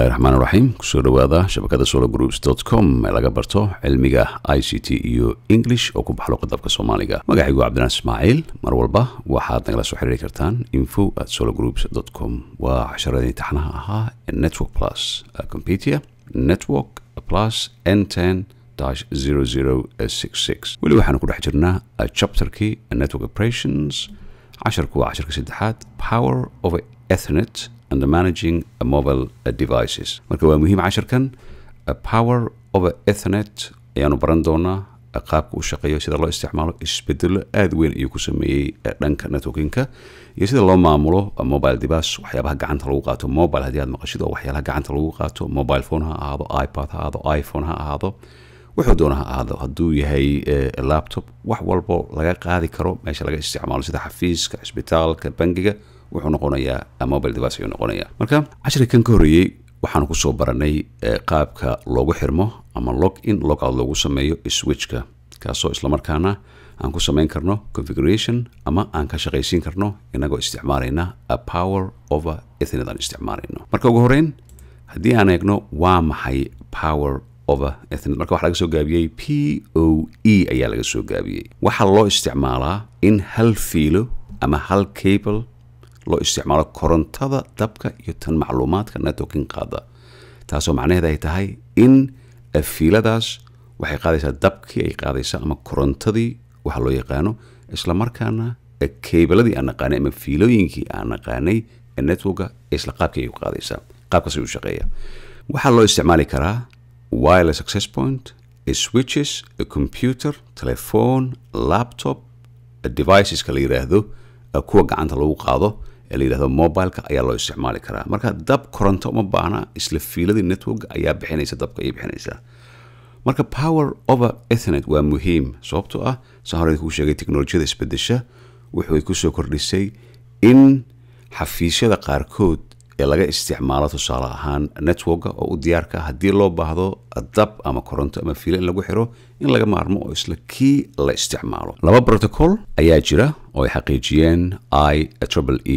bismillahi raxmaan raxiim kusoo dhawaada shabakada solo groups com ee laga barto cilmiga i c t iyo english oo ku baxlo qodobka soomaaliga magacaygu cabdilan ismaaciil mar walba waxaad nagala soo xiriiri kartaan info at solo groups com waa casharadii taxnaha ahaa ee network plus ah, computer network plus n ten weli waxaanu ku dhex jirnaa ah, chapterkii ah, network operations casharku waa casharka saddexaad power of ethernet and managing mobile devices marka waa muhiim casharkan power over ethernet ayaanu baran doonaa qaabka u shaqeeyo sida loo isticmaalo isbedelo aada weyn ayuu ku sameeyey e, dhanka networkinka iyo sida loo maamulo mobile device waxyaabaha gacanta lagu qaato mobile haddii aad maqashid oo waxyaalaha gacanta lagu qaato mobile phone ha ahaado ipad ha ahaado iphone ha ahaado wuxuu doona ha ahaado hadduu yahay e, laptop wax walbo laga qaadi karo meesha laga isticmaalo sida xafiiska cisbitaalka bangiga wuxuu noqonayaa ah, mobile device ayuu noqonayaa marka cashirkan ka horreeyey waxaan kusoo baranay eh, qaabka loogu xirmo ama log in log loogu sameeyo switchka kaasoo islamarkaana aan ku samayn karno configuration ama aan ka shaqaysiin karno inagoo isticmaalayna a power over ethernet aan isticmaalayno marka ugu horeyn haddii aan eegno waa maxay power over ethernet marka waxa laga soo gaabiyey p o e ayaa laga soo gaabiyey waxaa loo isticmaalaa in hal fiilo ama hal cable loo isticmaalo korontada dabka iyo tan macluumaadka networkin qaada taasoo macnaheed ay tahay in afiiladaas waxay qaadaysaa dabkii ay qaadaysa ama korontadii waxa loo yaqaano isla markaana aan naqaanay ama fiilooyinkii aan naqaanay ee networka isla qaabkii ay qaadaysaa qaabkaasi u shaqeeya waxaa loo isticmaali karaa wireless access point a switches a computer telephone laptop deviceska la yidhaahdo kuwa gacanta lagu qaado ee la mobileka ayaa loo isticmaali karaa marka dab koronto uma baahna isla fiiladii network ayaa bixinaysa dabka ayay bixinaysaa marka power over ethnet waa muhiim sababtoo ah saan hore kuu sheegay teknolojiyada isbedesha wuxuu kusoo kordhisay in xafiisyada qaarkood ee laga isticmaalo tusaale ahaan networka oo u diyaarka ah haddii loo baahdo dab ama koronto ama fiilo in lagu xiro in laga maarmo oo isla kii la isticmaalo laba protocol ayaa jira oo ay xaqiijiyeen i e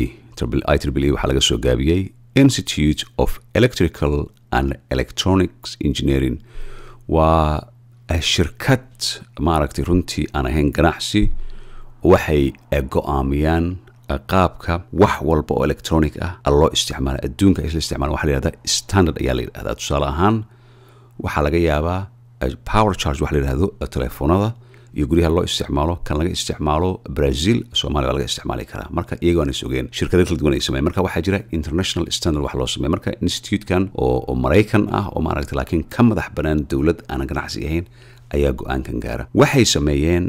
e IEEE waxaa laga soo gaabiyey institute of electrical and electronics engineering waa eh, shirkad maaragtay runtii aan ahayn ganacsi waxay eh, go-aamiyaan eh, qaabka wax walba oo electronic ah, ah loo isticmaala adduunka isla isticmaala waxa la yihahda standard ayaa la yidhahdaa tusaale ahaan waxaa laga yaabaa power charge waxa la yihahdo telefoonada iyo guryaha loo isticmaalo kan laga isticmaalo brazil somalia baa laga isticmaali karaa marka iyagoo aan shirkada kala duwan ay sameyn marka waxaa jira international standard wax loo sameey marka institutekan kan oo maraykan ah oo maaragtay laakiin ka madax bannaan dowlad aana ganacsi ahayn ayaa go-aankan gaara waxay sameeyeen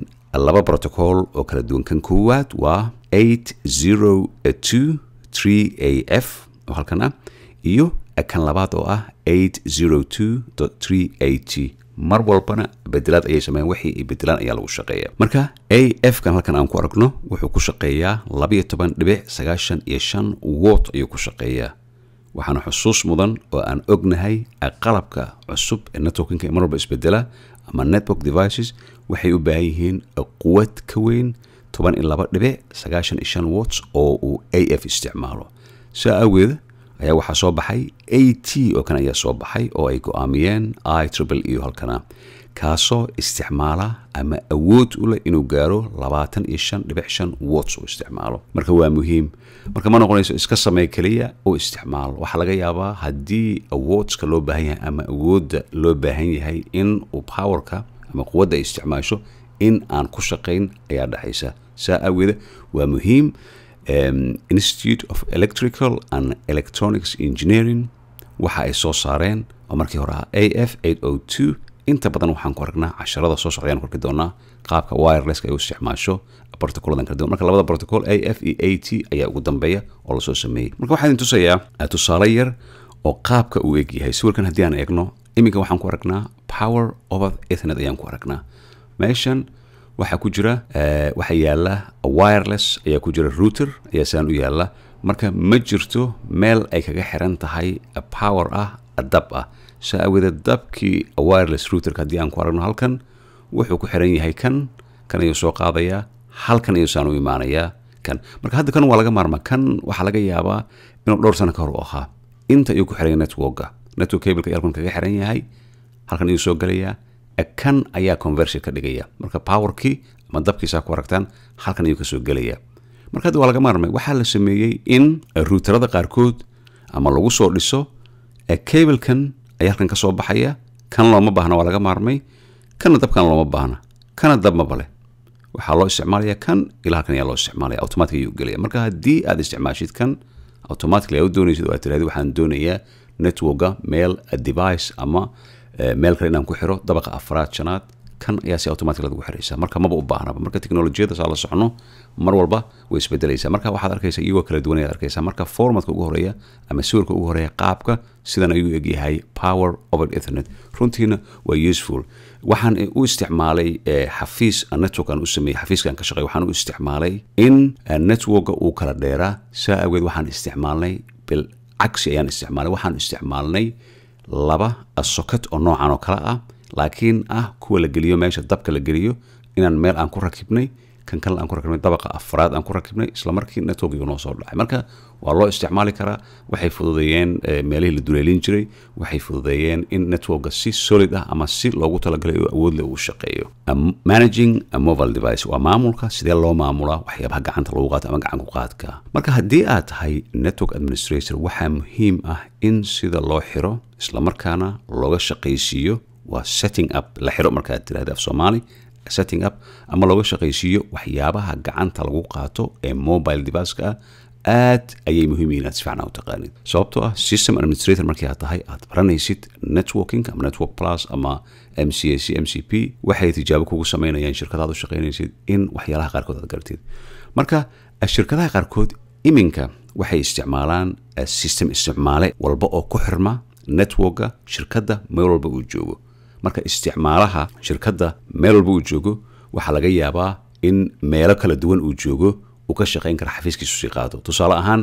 laba brotocol oo kala duwan kan koowaad waa eight zero two three a f oo halkan ah iyo kan labaad oo ah eight zero two three a t mar walbana bedelaad ayay sameeyeen wixii ay bedelaan ayaa lagu shaqeeya marka a f kan halkan aan ku aragno wuxuu ku shaqeeyaa labayo toban dhibic sagaashan iyo shan wot ayuu ku shaqeeyaa waxaana xusuus mudan oo aan ognahay qalabka cusub ee networkinka mar walba isbedela ama network devices waxay u baahan yihiin quwad ka weyn toban iyo laba dhibic sagaashan iyo shan wots oo uu a f isticmaalo saa awgeeda ayaa waxaa soo baxay a t oo kan ayaa soo baxay oo ay go-aamiyeen i triple e halkana kaasoo isticmaala ama awood u leh inuu gaaro labaatan iyo shan dhibic shan wots uu isticmaalo marka waa muhiim marka ma noqonayso iska samey keliya u isticmaal waxaa laga yaabaa haddii awodska loo baahan yahay ama awoodda loo baahan yahay in uu powerka ama quwadda ay isticmaasho in aan ku shaqayn ayaa dhexaysa saa aageeda waa muhiim um, institute of electrical and electronics engineering waxa ay soo saareen oo markii hore ahaa a f oh o inta badan waxaan ku aragnaa casharada soo socdayaan ku arki doonaa qaabka wirelesska ay u isticmaasho protocoladan kala duwan marka labada protocol a f e a t ayaa ugu dambeeya oo lasoo sameeyey marka waxaan idin tusayaa ah, tusaale yar oo qaabka uu eg yahay sawirkan haddii aan eegno iminka waxaan ku aragnaa power over ethernet ayaan ku aragnaa meeshan waxaa ku jira eh, waxaa yaala wireless ayaa ku jira router ayaa saan u yaala marka ma jirto meel ay kaga xiran tahay power ah dab ah saa aawadeed dabkii wireless routerka haddii aan ku aragno halkan wuxuu ku xiran yahay kan kan ayuu soo qaadayaa halkan ayuu saan u imaanayaa kan marka hadda kan waa laga maarmaa kan waxaa laga yaabaa inuu dhowr sano ka hor u ahaa inta ayuu ku xiran networka network cableka alkan kaga xiran yahay halkan ayuu soo galayaa kan ayaa conversion ka dhigaya marka powerkii ama dabkiisaa ku aragtaan halkan ayuu kasoo gelaya marka hadda waa laga maarmay waxaa la sameeyey in ruutarada qaarkood ama lagu soo dhiso cablekan ayaa halkan kasoo baxaya kan looma baahna waa laga maarmay kana dabkan looma baahna kana dab waxaa loo isticmaalaya kan ilaa halkan ayaa loo isticmaalaya automatic ayuu gelaya marka haddii aad isticmaashid kan automatically aa u doonaysid oo aad tirahdi waxaan doonayaa networka meel device ama Eh, meel kale inaan ku xiro dabaqa afraad shanaad kan ayaa si automatic lagu xiraysa marka maba u baahnaba marka technolojiyada saa la socno mar walba way isbedelaysaa marka waxaad arkaysa iyagoo kala duwan ayaad arkaysaa marka formatka ugu horeeya ama sawirka ugu horeeya qaabka sidan ayuu egyahay power over ethernet runtiina waa useful waxaan u isticmaalay eh, xafiis ah, network aan u sameeyey xafiiskaan ka shaqey waxaan u isticmaalay in eh, networka uu kala dheeraa saa awgeed waxaan isticmaalnay bilcagsi ayaan isticmaalay waxaan isticmaalnay laba ah socket oo noocan oo kale ah laakiin ah kuwa la geliyo meesha dabka la geliyo inaan meel aan ku rakibnay kan kale aan ku rakibnay dabaqa afraad aan ku rakibnay islamarkii networkigu noo soo dhacay marka waa loo isticmaali karaa waxay fududeeyeen eh, meelihii la duleelin jiray waxay fududeeyeen in networkga si solid ah ama si loogu talagalay oo awoodle uu shaqeeyo managing a mobile device waa maamulka sidee loo maamulaa waxyaabaha gacanta lagu qaato ama gacan qaadka marka haddii aad tahay network administrator waxaa muhiim ah in sida loo xiro islamarkaana looga shaqaysiiyo waa setting up la xiro markaad tirahda af soomaali setting up ama looga shaqaysiiyo waxyaabaha gacanta lagu qaato ee mobile deviska ah aad ayay muhiim yihin aad si fiican u taqaanid sababtoo ah system administrator markii aad tahay aad baranaysid networking ama network plus ama m c a c m c p waxay tijaabo kugu sameynayaan shirkadaad u shaqaynaysid in waxyaalaha qaarkood aad garatid marka ah, shirkadaha qaarkood iminka waxay isticmaalaan ah, system isticmaale walba oo ku xirma networka shirkadda meel walba uu joogo marka isticmaalaha shirkadda meel walba uu joogo waxaa laga yaabaa in meelo kala duwan uu joogo uu ka shaqayn kara xafiiskiisu sii qaado tusaale ahaan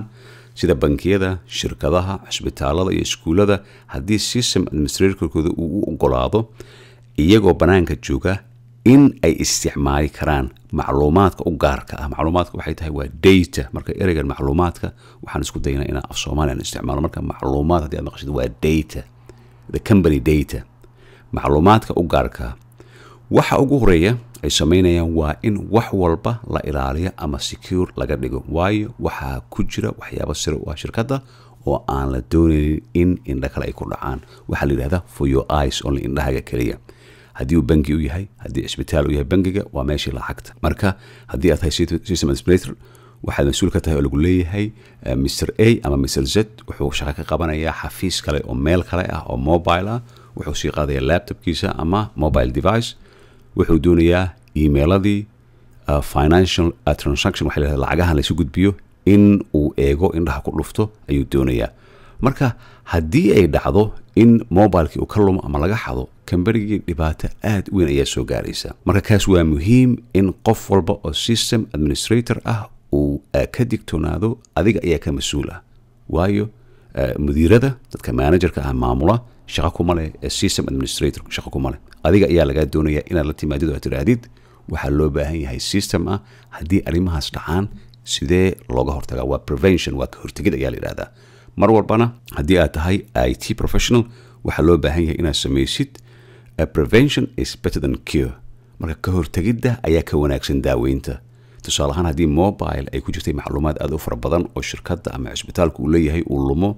sida bankiyada shirkadaha cusbitaalada iyo iskuullada haddii system administratorkooda uu u ogolaado iyagoo bannaanka jooga in ay isticmaali karaan macluumaadka u gaarka ah macluumaadka waxay tahay waa data marka ereygan macluumaadka waxaan isku daynaa inaan af soomaaliya aan isticmaalo marka macluumaad haddii aad maqashid waa data the company data macluumaadka u gaarka waxa ugu horeeya ay sameynayaan waa in wax walba la ilaaliyo ama secure laga dhigo waayo waxaa ku jira waxyaaba sir u ah shirkadda oo aan la doonaynin in indha kale ay ku dhacaan waxaa la yidhahdaa for your eyes only indhahaga keliya haddii uu bangi u yahay haddii isbitaal u yahay bangiga waa meeshii lacagta marka haddii aad tahay system administrator waxaad mas-uul ka tahay oo lagu leeyahay eh, mr a ama mr z wuxuu shaqo ka qabanayaa xafiis kale oo meel kale ah oo mobile ah wuxuu sii qaadayaa laptopkiisa ama mobile device wuxuu doonayaa emailadii ah, financial ah, transaction waxa lahada lacagahan laysu gudbiyo in uu eego indhaha ku dhufto ayuu doonayaa marka haddii ay dhacdo in mobilekii uu ka lumo ama laga xado kambarigii dhibaato aad u weyn ayaa soo gaaraysa marka kaas waa muhiim in qof walba oo system administrator ah uu ah, ka digtoonaado adiga ayaa ka mas-uul ah waayo mudiirada dadka managerka ah maamula shaqo kumale eh, system administrator shaqo kumale adiga ayaa lagaa doonayaa inaad la timaadid aad tidhaahdid waxaa loo baahan yahay system ah haddii arrimahaas dhacaan sidee looga hortagaa waa prevention waa ka ayaa la yidhahdaa mar walbana haddii aad tahay i t professional waxaa loo baahan yahay inaad samaysid eh, prevention is better than cure marka ka ayaa ka wanaagsan daaweynta tusaale ahaan haddii mobile ay ku jirtay macluumaad aad u fara badan oo shirkadda ama cisbitaalku uu leeyahay uu lumo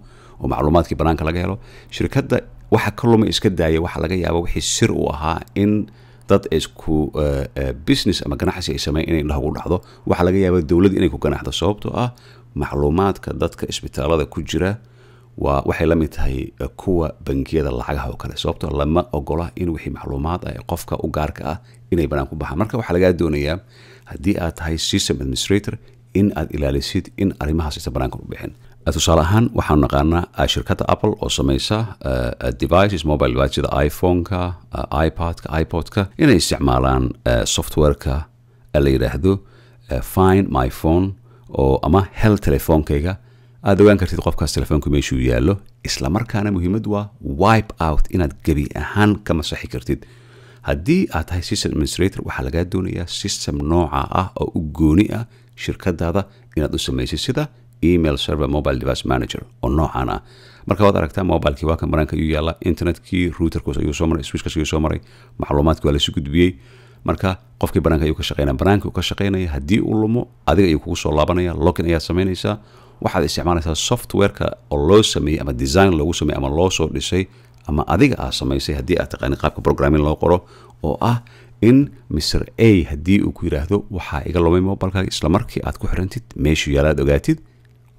oo macluumaadkii banaanka laga helo shirkadda waxa kaluma iska daaya waxaa laga yaaba wixii sir u ahaa in dad isku eh, eh, business ama ganacsi ay sameyn inay indhahugu dhacdo waxaa laga yaaba dowlad inay ku ganaxdo sababtoo ah macluumaadka dadka isbitaalada ku jira waa waxay la tahay eh, kuwa bankiyada lacagaha oo kale sababtoo ah lama ogola in wixii macluumaad ah qofka u gaarka ah inay banaan ku baxaan marka waxaa lagaa doonayaa haddii aad tahay system administrator in aad ilaalisid in arrimahaas aysan banaanka u bixin tusaale ahaan waxaanu naqaanaa shirkadda apple oo samaysa devices mobile device sida iphone-ka ipad inay isticmaalaan software-ka la yidhaahdo fine my phone oo ama hel telefoonkayga aad ogaan kartid qofkaas telefoonka meeshuu yaallo islamarkaana markaana muhiimad waa wipe out inaad gebi ahaan ka masaxi kartid haddii aad tahay system administrator waxaa lagaa doonayaa system nooca ah oo u gooni ah shirkadaada inaad u samaysid sida email server mobile device manager oo noocaan ah marka waad aragtaa mobilekii waa kan banaanka ayuu yaalla internetkii routerkus ayuu soo maray switchkas ayuu soo maray macluumaadkii waa lasu gudbiyey marka qofkii banaanka ayuu ka shaqeynaya banaanka ka shaqeynaya haddii uu lumo adiga ayuu kugu soo laabanaya login ayaad samaynaysaa waxaad isticmaalaysaa softwareka oo loo sameeyey ama design loogu sameeyey ama loo soo dhisay ama adiga aad samaysay haddii aad taqaani qaabka programming loo qoro oo ah in mr a haddii uu ku yidhaahdo waxaa iga lumay mobilkaaga isla markii aad ku xirantid meeshuu yaalaad ogaatid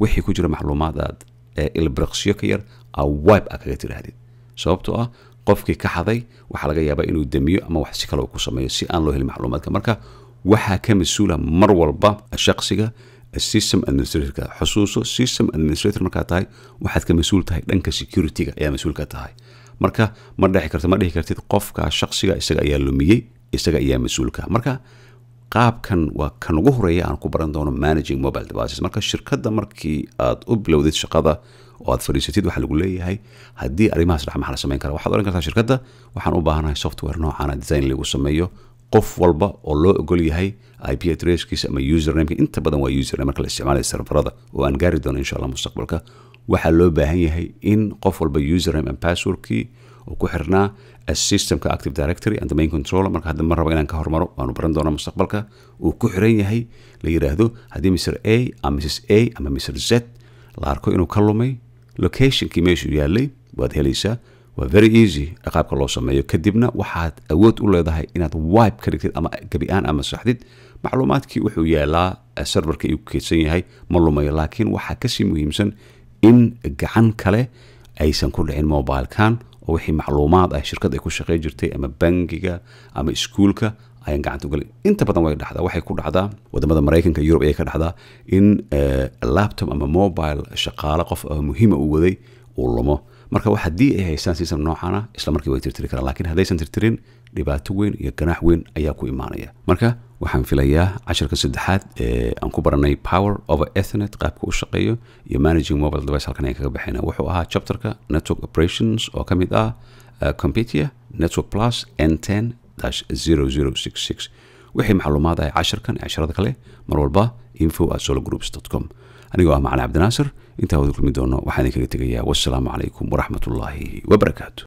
wixii ku jira macluumaadaad ee ilbriqsyo ka yar aa wibe a kaga tiraahdid sababtoo ah qofkii ka xaday waxaa laga yaabaa inuu damiyo ama wax si kale ku sameeyo si aan loo helin macluumaadka marka waxaa ka mas-uula mar walba shaksiga system administratorka xusuuso system administrator markaa tahay waxaad ka mas-uul tahay dhanka security ayaa mas-uul ka tahay marka ma dhexi karti ma dhihi kartid qofka shaksiga isaga ayaa lumiyey isaga ayaa mas-uulka marka qaabkan waa kan ugu horeeya aan ku baran doono managing mobile devices marka shirkada markii aad u bilowdid shaqada oo aad fadhiisatid waxaa lagu leeyahay haddii arrimahaas dhex maxaa la samayn kara waxaad ohan kartaa shirkadda waxaan u baahanahay software noocana design lagu sameeyo qof walba oo loo ogol yahay ip adresskiisa ama usernameka inta badan waa username marka la isticmaalaya serverada oo aan gaari doono insha allah mustaqbalka waxaa loo baahan yahay in qof walba username and passwordkii oo ku xirnaa asystemka active directory and main controller marka hadda ma rabo inaan ka hormaro waanu baran doonaa mustaqbalka uu ku xiran yahay la yidhaahdo haddii mr a ama mrs a ama mr z la arko inuu ka lumay locationkii meeshuu yaalay waad helaysaa waa very easy qaabka loo sameeyo kadibna waxaad awood u leedahay inaad wibe ka dhigtid ama gebi-aan ama saxdid macluumaadkii wuxuu yaalaa serbarka iu keedsan yahay ma lumayo laakiin waxaa kasii muhiimsan in gacan kale aysan ku dhicin mobilkan wixii macluumaad ah shirkad ay ku shaqey jirtay ama bankiga ama iskuulka ayaan gacanta ugalin inta badan way dhacdaa waxay ku dhacdaa wadamada maraykanka yurub ayay ka dhacdaa in eh, laptop ama mobile shaqaale qof muhiima u waday uu lumo marka wax haddii ay haystaan siisam noocaana isla markii way tirtiri karaan lakiin haddaysan tirtirin dhibaato weyn iyo ganaax weyn ayaa ku imaanaya marka waxaan filayaa cashirka saddexaad ee aan ku baranay power over ethernet qaabka u shaqeeyo iyo managing mobile device halkan ayaan kaga baxayna wuxuu ahaa chapterka network operations oo ka mid ah, ah computia network plus n ten dash zero zero six six wixii macluumaad ah cashirkan ee casharada kale mar walba info at sologroups dot com anigoo ah macali cabdinaasir intaa wada kulmi doono waxaan idinkaga tegayaa wassalaamu calaykum waraxmatullaahi wabarakaatu